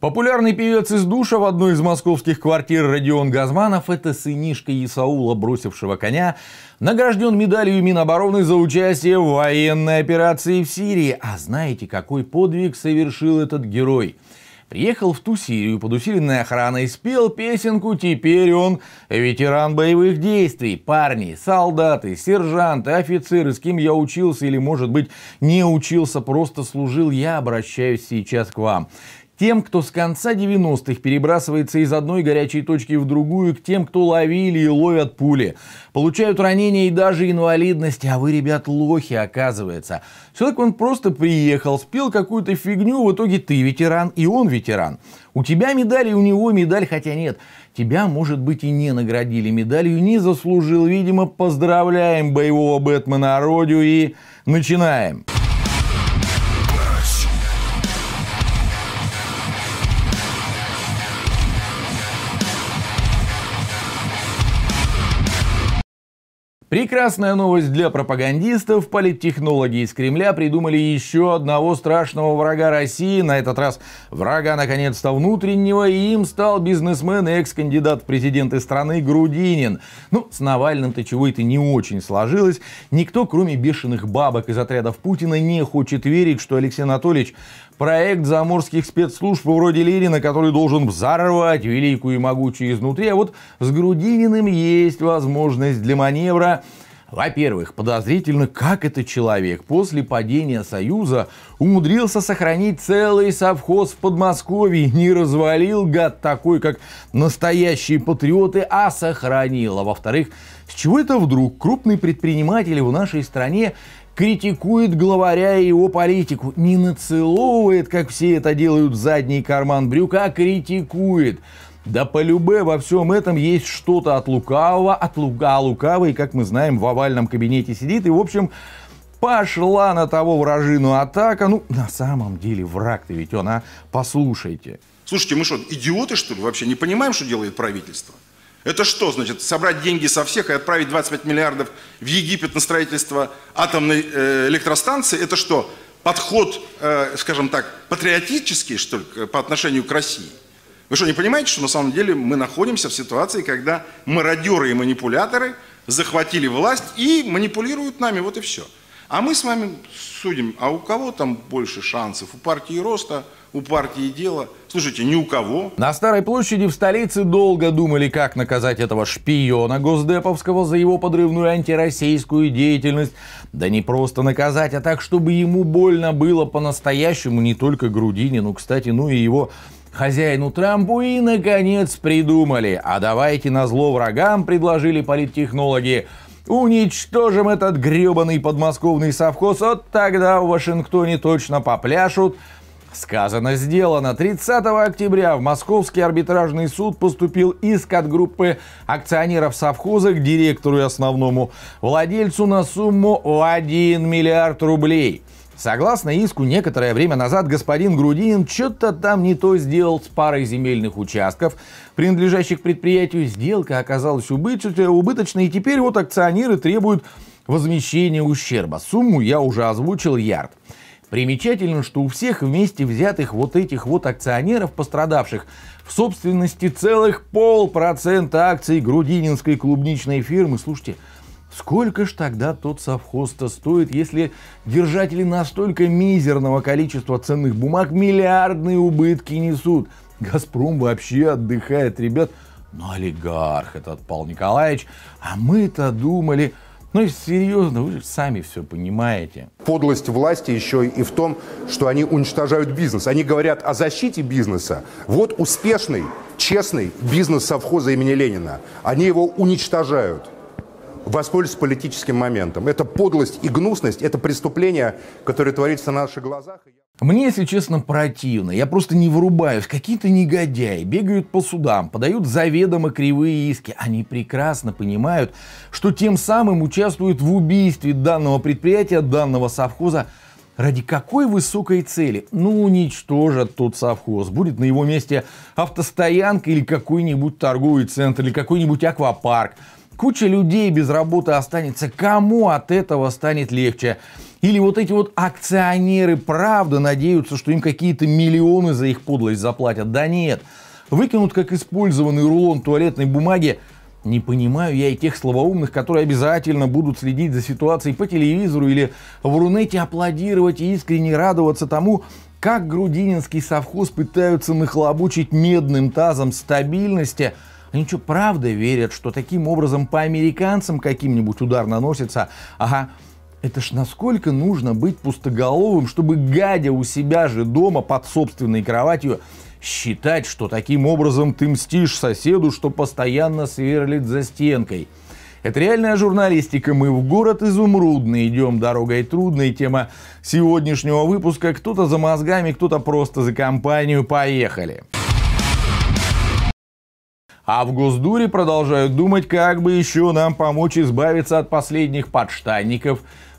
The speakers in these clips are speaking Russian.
Популярный певец из душа в одной из московских квартир Родион Газманов – это сынишка Исаула, бросившего коня, награжден медалью Минобороны за участие в военной операции в Сирии. А знаете, какой подвиг совершил этот герой? Приехал в ту Сирию под усиленной охраной, спел песенку «Теперь он ветеран боевых действий». Парни, солдаты, сержанты, офицеры, с кем я учился или, может быть, не учился, просто служил, я обращаюсь сейчас к вам тем, кто с конца 90-х перебрасывается из одной горячей точки в другую, к тем, кто ловили и ловят пули. Получают ранения и даже инвалидность, а вы, ребят, лохи, оказывается. Человек, он просто приехал, спил какую-то фигню, в итоге ты ветеран, и он ветеран. У тебя медаль, и у него медаль, хотя нет. Тебя, может быть, и не наградили медалью, не заслужил. Видимо, поздравляем боевого Бэтмена Родю и начинаем. Прекрасная новость для пропагандистов. Политтехнологи из Кремля придумали еще одного страшного врага России. На этот раз врага, наконец-то, внутреннего. И им стал бизнесмен и экс-кандидат в президенты страны Грудинин. Ну, с Навальным-то чего это не очень сложилось. Никто, кроме бешеных бабок из отрядов Путина, не хочет верить, что Алексей Анатольевич Проект заморских спецслужб вроде Ленина, который должен взорвать великую и могучую изнутри, а вот с Грудининым есть возможность для маневра. Во-первых, подозрительно, как этот человек после падения Союза умудрился сохранить целый совхоз в Подмосковье, не развалил гад такой, как настоящие патриоты, а сохранил. А во-вторых, с чего это вдруг крупный предприниматель в нашей стране критикует главаря и его политику, не нацеловывает, как все это делают, в задний карман брюка, а критикует. Да по полюбе во всем этом есть что-то от лукавого, от Луга а лукавый, как мы знаем, в овальном кабинете сидит и, в общем, пошла на того вражину атака. Ну, на самом деле, враг-то ведь он, а? Послушайте. Слушайте, мы что, идиоты, что ли? Вообще не понимаем, что делает правительство? Это что значит? Собрать деньги со всех и отправить 25 миллиардов в Египет на строительство атомной э, электростанции? Это что? Подход, э, скажем так, патриотический, что ли, по отношению к России? Вы что, не понимаете, что на самом деле мы находимся в ситуации, когда мародеры и манипуляторы захватили власть и манипулируют нами, вот и все. А мы с вами судим, а у кого там больше шансов? У партии роста, у партии дела? Слушайте, ни у кого. На Старой площади в столице долго думали, как наказать этого шпиона госдеповского за его подрывную антироссийскую деятельность. Да не просто наказать, а так, чтобы ему больно было по-настоящему не только Грудинину, ну, кстати, ну и его хозяину Трампу и, наконец, придумали. А давайте на зло врагам, предложили политтехнологи, Уничтожим этот гребаный подмосковный совхоз, вот тогда в Вашингтоне точно попляшут. Сказано, сделано. 30 октября в Московский арбитражный суд поступил иск от группы акционеров совхоза к директору и основному владельцу на сумму в 1 миллиард рублей – Согласно иску, некоторое время назад господин Грудин что-то там не то сделал с парой земельных участков, принадлежащих предприятию. Сделка оказалась убыточной, и теперь вот акционеры требуют возмещения ущерба. Сумму я уже озвучил ярд. Примечательно, что у всех вместе взятых вот этих вот акционеров, пострадавших, в собственности целых полпроцента акций грудининской клубничной фирмы. Слушайте, Сколько ж тогда тот совхоз-то стоит, если держатели настолько мизерного количества ценных бумаг миллиардные убытки несут? «Газпром» вообще отдыхает, ребят. Ну, олигарх этот Павел Николаевич. А мы-то думали... Ну, если серьезно, вы же сами все понимаете. Подлость власти еще и в том, что они уничтожают бизнес. Они говорят о защите бизнеса. Вот успешный, честный бизнес совхоза имени Ленина. Они его уничтожают воспользовались политическим моментом. Это подлость и гнусность, это преступление, которое творится на наших глазах. Мне, если честно, противно. Я просто не вырубаюсь. Какие-то негодяи бегают по судам, подают заведомо кривые иски. Они прекрасно понимают, что тем самым участвуют в убийстве данного предприятия, данного совхоза. Ради какой высокой цели? Ну, уничтожат тот совхоз. Будет на его месте автостоянка или какой-нибудь торговый центр, или какой-нибудь аквапарк. Куча людей без работы останется. Кому от этого станет легче? Или вот эти вот акционеры правда надеются, что им какие-то миллионы за их подлость заплатят? Да нет. Выкинут как использованный рулон туалетной бумаги. Не понимаю я и тех словоумных, которые обязательно будут следить за ситуацией по телевизору или в Рунете аплодировать и искренне радоваться тому, как грудининский совхоз пытаются нахлобучить медным тазом стабильности – они что, правда верят, что таким образом по американцам каким-нибудь удар наносится? Ага, это ж насколько нужно быть пустоголовым, чтобы, гадя у себя же дома под собственной кроватью, считать, что таким образом ты мстишь соседу, что постоянно сверлит за стенкой. Это реальная журналистика. Мы в город изумрудный идем дорогой трудной. Тема сегодняшнего выпуска. Кто-то за мозгами, кто-то просто за компанию. Поехали. Поехали. А в Госдуре продолжают думать, как бы еще нам помочь избавиться от последних подштанников.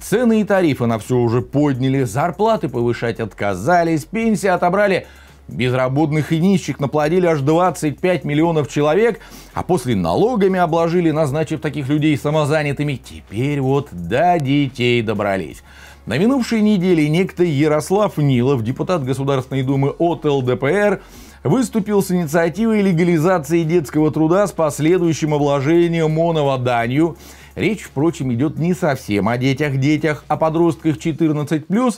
Цены и тарифы на все уже подняли, зарплаты повышать отказались, пенсии отобрали. Безработных и нищих наплодили аж 25 миллионов человек, а после налогами обложили, назначив таких людей самозанятыми. Теперь вот до детей добрались. На минувшей неделе некто Ярослав Нилов, депутат Государственной Думы от ЛДПР, выступил с инициативой легализации детского труда с последующим обложением моноводанью. Речь, впрочем, идет не совсем о детях-детях, о а подростках 14+,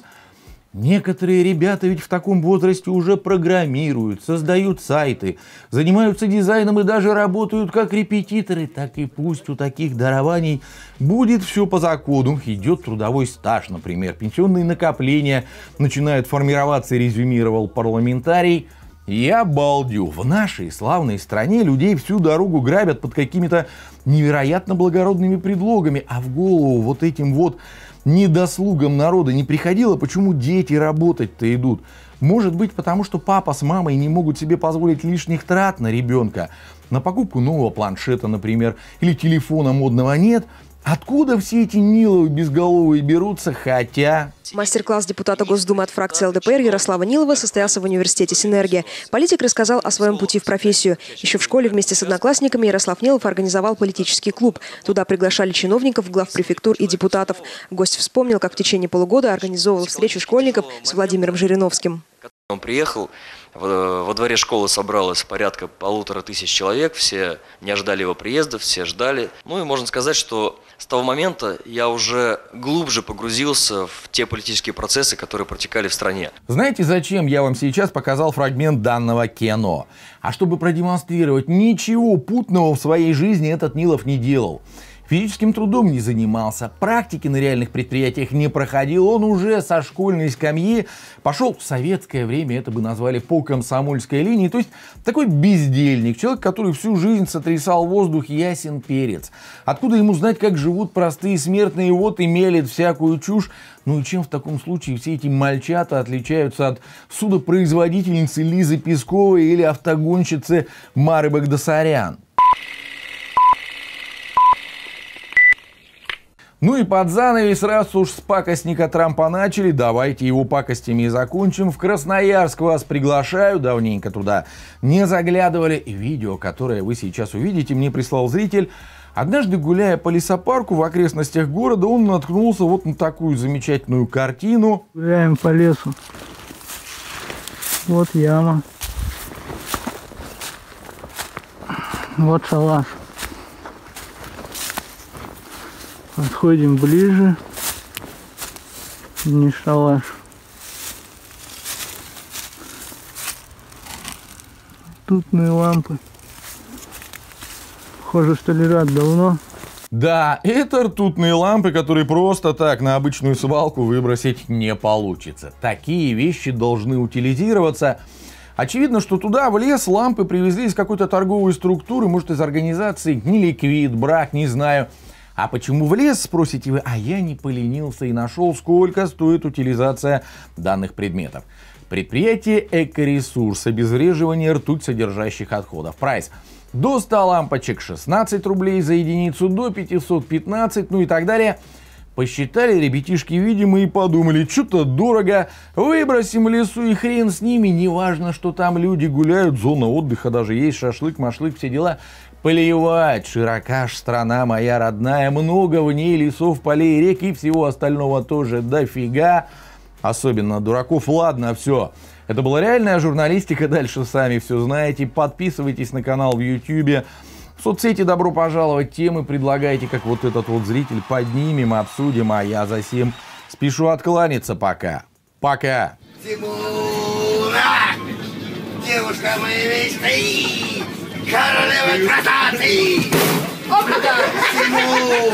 Некоторые ребята ведь в таком возрасте уже программируют, создают сайты, занимаются дизайном и даже работают как репетиторы, так и пусть у таких дарований будет все по закону. Идет трудовой стаж, например, пенсионные накопления, начинают формироваться, резюмировал парламентарий – я балдю. В нашей славной стране людей всю дорогу грабят под какими-то невероятно благородными предлогами, а в голову вот этим вот недослугам народа не приходило, почему дети работать-то идут. Может быть, потому что папа с мамой не могут себе позволить лишних трат на ребенка. На покупку нового планшета, например, или телефона модного нет, Откуда все эти Ниловы безголовые берутся, хотя... Мастер-класс депутата Госдумы от фракции ЛДПР Ярослава Нилова состоялся в университете «Синергия». Политик рассказал о своем пути в профессию. Еще в школе вместе с одноклассниками Ярослав Нилов организовал политический клуб. Туда приглашали чиновников, глав префектур и депутатов. Гость вспомнил, как в течение полугода организовывал встречу школьников с Владимиром Жириновским. Он приехал, во дворе школы собралось порядка полутора тысяч человек, все не ожидали его приезда, все ждали. Ну и можно сказать, что с того момента я уже глубже погрузился в те политические процессы, которые протекали в стране. Знаете, зачем я вам сейчас показал фрагмент данного кино? А чтобы продемонстрировать, ничего путного в своей жизни этот Нилов не делал. Физическим трудом не занимался, практики на реальных предприятиях не проходил, он уже со школьной скамьи пошел в советское время, это бы назвали по комсомольской линии, то есть такой бездельник, человек, который всю жизнь сотрясал воздух ясен перец. Откуда ему знать, как живут простые смертные, вот и мелет всякую чушь, ну и чем в таком случае все эти мальчата отличаются от судопроизводительницы Лизы Песковой или автогонщицы Мары Багдасарян? Ну и под занавес, раз уж с пакостника Трампа начали, давайте его пакостями и закончим. В Красноярск вас приглашаю, давненько туда не заглядывали. И видео, которое вы сейчас увидите, мне прислал зритель. Однажды, гуляя по лесопарку в окрестностях города, он наткнулся вот на такую замечательную картину. Гуляем по лесу. Вот яма. Вот шалаш. Подходим ближе. Не шалаш. Тутные лампы. Похоже, столярят давно. Да, это ртутные лампы, которые просто так на обычную свалку выбросить не получится. Такие вещи должны утилизироваться. Очевидно, что туда, в лес, лампы привезли из какой-то торговой структуры, может, из организации «Неликвид», «Брак», не знаю – а почему в лес, спросите вы, а я не поленился и нашел, сколько стоит утилизация данных предметов. Предприятие «Экоресурс» обезвреживание ртуть содержащих отходов. Прайс до 100 лампочек 16 рублей за единицу, до 515, ну и так далее – Посчитали ребятишки, видимо, и подумали, что-то дорого, выбросим лесу и хрен с ними, неважно, что там люди гуляют, зона отдыха даже есть, шашлык, машлык, все дела. Плевать, широка ж страна моя родная, много в ней лесов, полей, рек и всего остального тоже дофига, особенно дураков, ладно, все. Это была реальная журналистика, дальше сами все знаете, подписывайтесь на канал в YouTube, соцсети добро пожаловать, темы предлагайте, как вот этот вот зритель, поднимем, обсудим, а я за сим спешу откланяться пока. Пока! Тимура! Девушка моей мечты! Королева красоты! Обрата! Тимур!